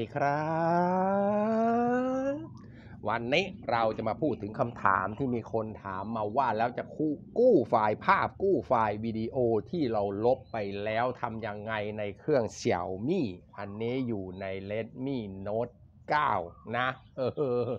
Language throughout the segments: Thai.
ดีครับ วันนี้เราจะมาพูดถึงคำถามที่มีคนถามมาว่าแล้วจะคู่กู้ไฟล์ภาพกู้ไฟล์วิดีโอที่เราลบไปแล้วทำยังไงในเครื่องเสี่ยวมี่อันนี้อยู่ใน Redmi Note 9 นะเออ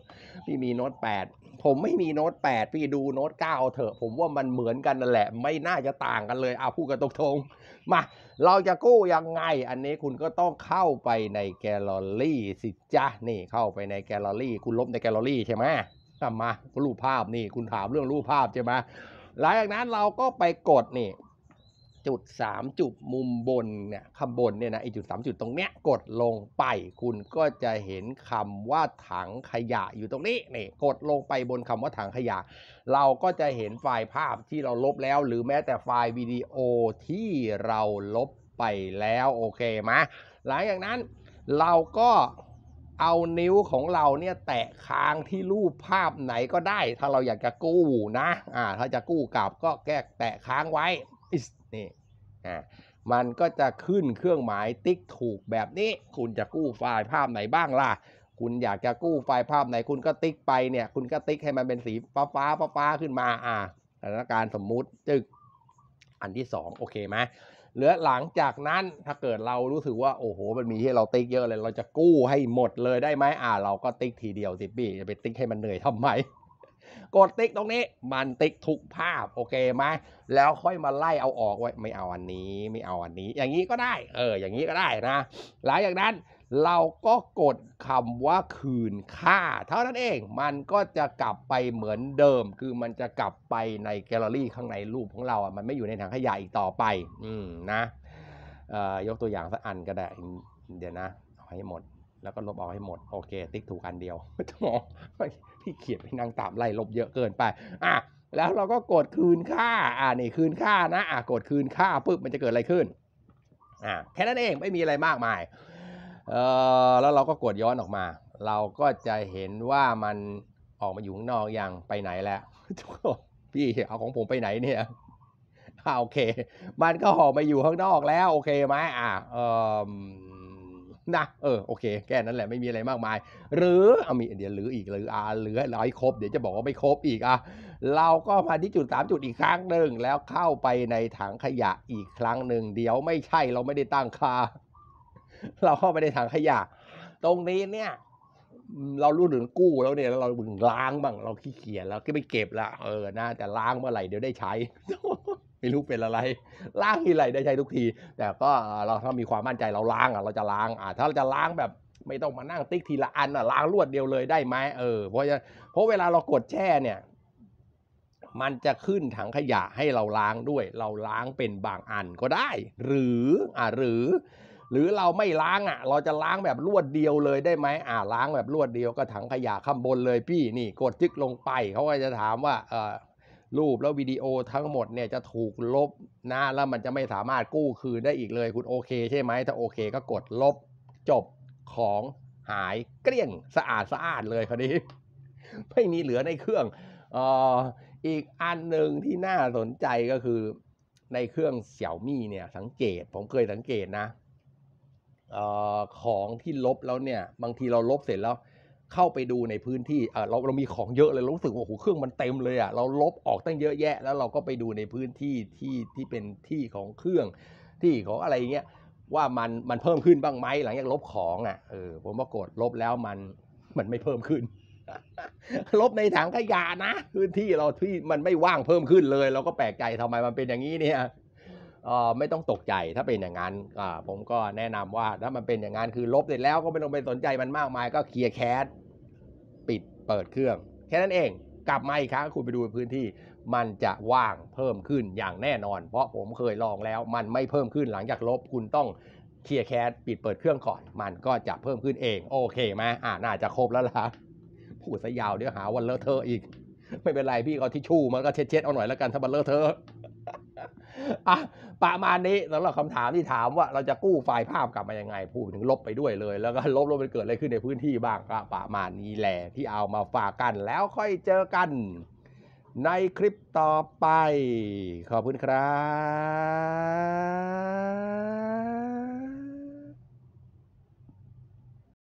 พี่มี Note 8ผมไม่มีโน้ตแปดพี่ดูโน้ตเก้าเถอะผมว่ามันเหมือนกันนั่นแหละ ไม่น่าจะต่างกันเลยเอาพูดกันตรงๆมา เราจะกู้ยังไงอันนี้คุณก็ต้องเข้าไปในแกลลอรี่สิจ้ะนี่เข้าไปในแกลลอรี่ คุณลบในแกลลอรี่ ใช่ไหมมา รูปภาพนี่คุณถามเรื่องรูปภาพใช่ไหมหลังจากนั้นเราก็ไปกดนี่จุดสามจุดมุมบนเนี่ยข้างบนเนี่ยนะไอจุดสามจุดตรงเนี้ยกดลงไปคุณก็จะเห็นคำว่าถังขยะอยู่ตรงนี้นี่กดลงไปบนคำว่าถังขยะ เราก็จะเห็นไฟล์ภาพที่เราลบแล้ว หรือแม้แต่ไฟล์วิดีโอที่เราลบไปแล้วโอเคไหมหลังจากนั้นเราก็เอานิ้วของเราเนี่ยแตะค้างที่รูปภาพไหนก็ได้ ถ้าเราอยากจะกู้นะอ่าถ้าจะกู้กลับก็แก้แตะค้างไว้ is นี่ อ่า มันก็จะขึ้นเครื่องหมายติ๊กถูกแบบนี้ คุณจะกู้ไฟล์ภาพไหนบ้างล่ะ คุณอยากจะกู้ไฟล์ภาพไหนคุณก็ติ๊กไปเนี่ย คุณก็ติ๊กให้มันเป็นสีฟ้าฟ้าฟ้าฟาขึ้นมา อ่า สถานการณ์สมมุติจึกอันที่2โอเคไหมเหลือหลังจากนั้นถ้าเกิดเรารู้สึกว่าโอ้โห มันมีที่เราติ๊กเยอะเลย เราจะกู้ให้หมดเลยได้ไหมอ่า เราก็ติ๊กทีเดียวสิพี่จะไปติ๊กให้มันเหนื่อยทำไมกดติ๊กตรงนี้มันติ๊กทุกภาพโอเคไหมแล้วค่อยมาไล่เอาออกไว้ไม่เอาอันนี้ ไม่เอาอันนี้ อย่างนี้ก็ได้ เอออย่างนี้ก็ได้นะ หลังจากนั้นเราก็กดคำว่าคืนค่า เท่านั้นเองมันก็จะกลับไปเหมือนเดิม คือมันจะกลับไปในแกลเลอรี่ข้างในรูปของเราอ่ะมันไม่อยู่ในถังขยะอีกต่อไป อืมนะเออ่ยกตัวอย่างสักอันก็ได้ เดี๋ยวนะเอาให้หมดแล้วก็ลบออกให้หมดโอเค ติ๊กถูกอันเดียวหมอพี่เขียนไปนั่งตามไล่ลบเยอะเกินไป อ่ะ แล้วเราก็กดคืนค่า อ่านี่คืนค่านะ อ่ะกดคืนค่าปุ๊บมันจะเกิดอะไรขึ้น อ่ะแค่นั้นเองไม่มีอะไรมากมายเออแล้วเราก็กดย้อนออกมา เราก็จะเห็นว่ามันออกมาอยู่ข้างนอกอย่างไปไหนแล้วพี่เอาของผมไปไหนเนี่ยอ่าโอเค มันก็ออกมาอยู่ข้างนอกแล้วโอเคไหมอ่ะเออนะเออโอเคแค่นั้นแหละไม่มีอะไรมากมาย หรือเอามีเดี๋ยวหรืออีกหรืออ่าเหลือร้อยครบเดี๋ยวจะบอกว่าไม่ครบอีกอ่ะเราก็มาที่จุดสามจุดอีกครั้งหนึ่งแล้วเข้าไปในถังขยะอีกครั้งหนึ่งเดี๋ยวไม่ใช่เราไม่ได้ตั้งค่าเราเข้าไปในถังขยะ ตรงนี้เนี่ยเรารู้ถึงกู้แล้วเนี่ยเราบึงล้างบ้างเราขี้เกียจแล้วก็ไม่เก็บละเออน่าจะล้างเมื่อไหร่เดี๋ยวได้ใช้ไม่รู้เป็นอะไรล้างทีไรได้ใช้ทุกที แต่ก็เราถ้ามีความมั่นใจเราล้างอ่ะ เราจะล้าง อ่ะถ้าเราจะล้างแบบ ไม่ต้องมานั่งติ๊กทีละอันอ่ะ ล้างรวดเดียวเลยได้ไหมเออเพราะเพราะเวลาเรากดแช่เนี่ย มันจะขึ้นถังขยะให้เราล้างด้วย เราล้างเป็นบางอันก็ได้ หรืออ่าหรือ หรือเราไม่ล้างอ่ะ เราจะล้างแบบรวดเดียวเลยได้ไหมอ่าล้างแบบรวดเดียวก็ถังขยะข้างบนเลยพี่นี่ กดจิกลงไปเขาก็จะถามว่า เออรูป แล้ววิดีโอทั้งหมดเนี่ยจะถูกลบนะแล้วมันจะไม่สามารถกู้คืนได้อีกเลยคุณโอเค ใช่ไหมถ้าโอเค ก็กดลบจบของหายเกลี้ยงสะอาดสะอาดเลยคดนี้ไม่มีเหลือในเครื่องอออีกอันหนึ่งที่น่าสนใจก็คือ ในเครื่องเสี่ยวมี่เนี่ย สังเกตผมเคยสังเกตนะออของที่ลบแล้วเนี่ย บางทีเราลบเสร็จแล้วเข้าไปดูในพื้นที่เราเรามีของเยอะเลย รู้สึกว่าโอ้โห เครื่องมันเต็มเลยอ่ะ เราลบออกตั้งเยอะแยะ แล้วเราก็ไปดูในพื้นที่ที่ที่เป็นที่ของเครื่อง ที่ของอะไรเงี้ย ว่ามันมันเพิ่มขึ้นบ้างไหมหลังจากลบของอ่ะเออผมปรากฏลบแล้วมันมันไม่เพิ่มขึ้น ลบในถังขยะนะ พื้นที่เราที่มันไม่ว่างเพิ่มขึ้นเลย เราก็แปลกใจทำไมมันเป็นอย่างนี้เนี่ยออไม่ต้องตกใจถ้าเป็นอย่างนั้นผมก็แนะนำว่าถ้ามันเป็นอย่างนั้นคือลบเสร็จแล้วก็ไม่ต้องไปสนใจมันมากมายก็เคลียร์แคสปิดเปิดเครื่อง แค่นั้นเองกลับมาอีกครั้งคุณไปดูพื้นที่ มันจะว่างเพิ่มขึ้นอย่างแน่นอน เพราะผมเคยลองแล้วมันไม่เพิ่มขึ้นหลังจากลบคุณต้องเคลียร์แคสปิดเปิดเครื่องก่อนมันก็จะเพิ่มขึ้นเอง โอเคไหมอ่าน่าจะครบแล้วล่ะพูดซะยาวเดี๋ยวหาวันเลอะเทอะอีก ไม่เป็นไรพี่เอาทิชชู่มันก็เช็ดเช็ดเอาหน่อยแล้วกันถ้ามันเลอะเทอะอะประมาณนี้สำหรับคำถามที่ถามว่าเราจะกู้ไฟล์ภาพกลับมายังไง พูดถึงลบไปด้วยเลย แล้วก็ลบลบไปเกิดอะไรขึ้นในพื้นที่บ้าง ก็ประมาณนี้แหละที่เอามาฝากกัน แล้วค่อยเจอกันในคลิปต่อไป ขอบคุณครับ